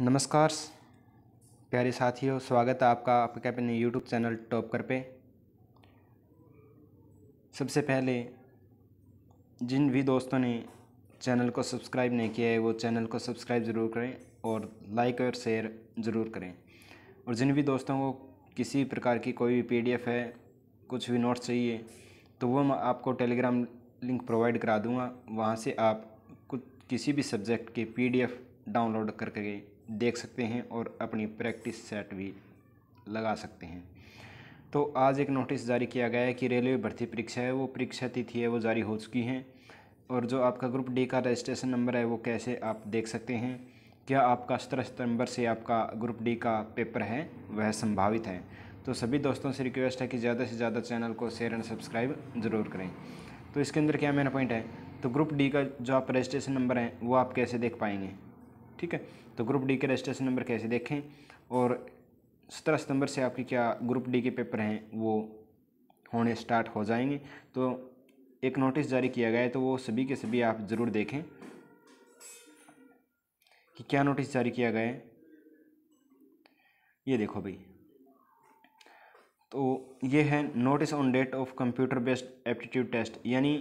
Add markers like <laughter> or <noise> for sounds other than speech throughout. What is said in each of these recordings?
नमस्कार प्यारे साथियों स्वागत है आपका आपके अपने यूट्यूब चैनल टॉपकर पे सबसे पहले जिन भी दोस्तों ने चैनल को सब्सक्राइब नहीं किया है वो चैनल को सब्सक्राइब ज़रूर करें और लाइक और शेयर ज़रूर करें और जिन भी दोस्तों को किसी प्रकार की कोई भी पीडीएफ है कुछ भी नोट्स चाहिए तो वो मैं आपको टेलीग्राम लिंक प्रोवाइड करा दूँगा वहाँ से आप कुछ किसी भी सब्जेक्ट के पी डाउनलोड करके देख सकते हैं और अपनी प्रैक्टिस सेट भी लगा सकते हैं तो आज एक नोटिस जारी किया गया है कि रेलवे भर्ती परीक्षा है वो परीक्षा तिथि है वो जारी हो चुकी हैं और जो आपका ग्रुप डी का रजिस्ट्रेशन नंबर है वो कैसे आप देख सकते हैं क्या आपका सत्रह सितम्बर से आपका ग्रुप डी का पेपर है वह संभावित है तो सभी दोस्तों से रिक्वेस्ट है कि ज़्यादा से ज़्यादा चैनल को शेयर एंड सब्सक्राइब ज़रूर करें तो इसके अंदर क्या मेन पॉइंट है तो ग्रुप डी का जो आप रजिस्ट्रेशन नंबर है वो आप कैसे देख पाएंगे ठीक है तो ग्रुप डी के रजिस्ट्रेशन नंबर कैसे देखें और सत्रह सितंबर से आपके क्या ग्रुप डी के पेपर हैं वो होने स्टार्ट हो जाएंगे तो एक नोटिस जारी किया गया है तो वो सभी के सभी आप ज़रूर देखें कि क्या नोटिस जारी किया गया है ये देखो भाई तो ये है notice on date of computer based aptitude test यानी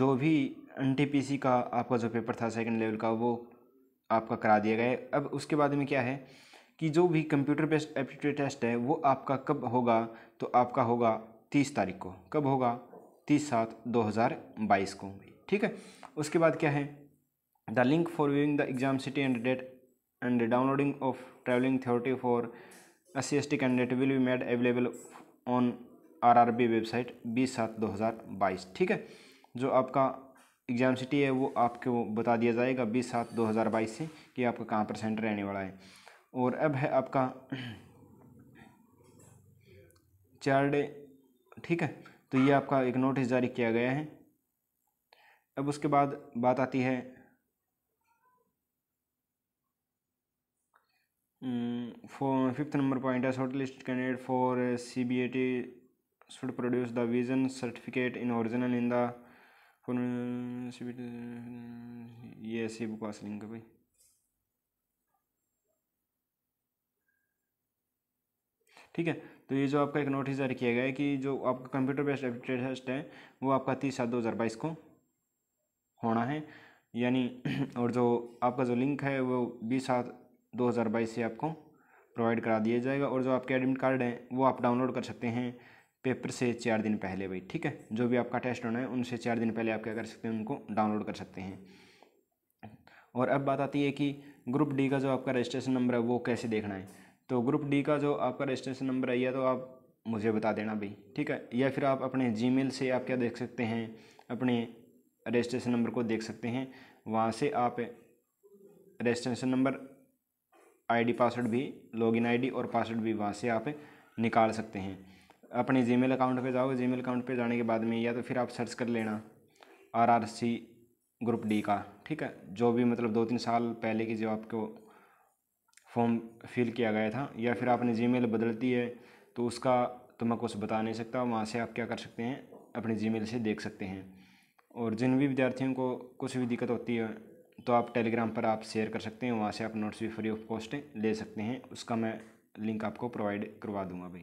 जो भी एन का आपका जो पेपर था सेकंड लेवल का वो आपका करा दिया गया है अब उसके बाद में क्या है कि जो भी कंप्यूटर बेस्ड एप्टीट्यूड टेस्ट है वो आपका कब होगा तो आपका होगा तीस तारीख को कब होगा तीस सात दो हज़ार बाईस को ठीक है उसके बाद क्या है the link for viewing the exam city and date and downloading of travelling authority for S C S T candidate will be made available on R R B website बीस सात दो हज़ार बाईस ठीक है जो आपका एग्ज़ाम सिटी है वो आपको बता दिया जाएगा बीस सात दो हज़ार बाईस से कि आपका कहाँ पर सेंटर रहने वाला है और अब है आपका चार डे ठीक है तो ये आपका एक नोटिस जारी किया गया है अब उसके बाद बात आती है हम्म, फिफ्थ नंबर पॉइंट है short list candidate for C B A T should produce the vision certificate in original in the ये हम्म, ये ऐसी बकवास लिंक है भाई ठीक है तो ये जो आपका एक नोटिस जारी किया गया है कि जो आपका कंप्यूटर बेस्ड एप्टीट्यूड टेस्ट है वो आपका तीस सात दो हज़ार बाईस को होना है यानी <clears throat> और जो आपका जो लिंक है वो बीस सात दो हज़ार बाईस से आपको प्रोवाइड करा दिया जाएगा और जो आपके एडमिट कार्ड हैं वो आप डाउनलोड कर सकते हैं पेपर से चार दिन पहले भाई ठीक है जो भी आपका टेस्ट होना है उनसे चार दिन पहले आप क्या कर सकते हैं उनको डाउनलोड कर सकते हैं और अब बात आती है कि ग्रुप डी का जो आपका रजिस्ट्रेशन नंबर है वो कैसे देखना है तो ग्रुप डी का जो आपका रजिस्ट्रेशन नंबर है या तो आप मुझे बता देना भाई ठीक है या फिर आप अपने जी से आप क्या देख सकते हैं अपने रजिस्ट्रेशन नंबर को देख सकते हैं वहाँ से आप रजिस्ट्रेशन नंबर आईडी पासवर्ड भी लॉगिन आईडी और पासवर्ड भी वहाँ से आप निकाल सकते हैं अपने जीमेल अकाउंट पे जाओ जीमेल अकाउंट पे जाने के बाद में या तो फिर आप सर्च कर लेना R R C group D का ठीक है जो भी मतलब दो तीन साल पहले की जो आपको फॉर्म फिल किया गया था या फिर आपने मेल बदलती है तो उसका तो मैं कुछ बता नहीं सकता वहाँ से आप क्या कर सकते हैं अपने मेल से देख सकते हैं और जिन भी विद्यार्थियों को कुछ भी दिक्कत होती है तो आप टेलीग्राम पर आप शेयर कर सकते हैं वहाँ से आप नोट्स भी फ्री ऑफ कॉस्ट ले सकते हैं उसका मैं लिंक आपको प्रोवाइड करवा दूँगा भाई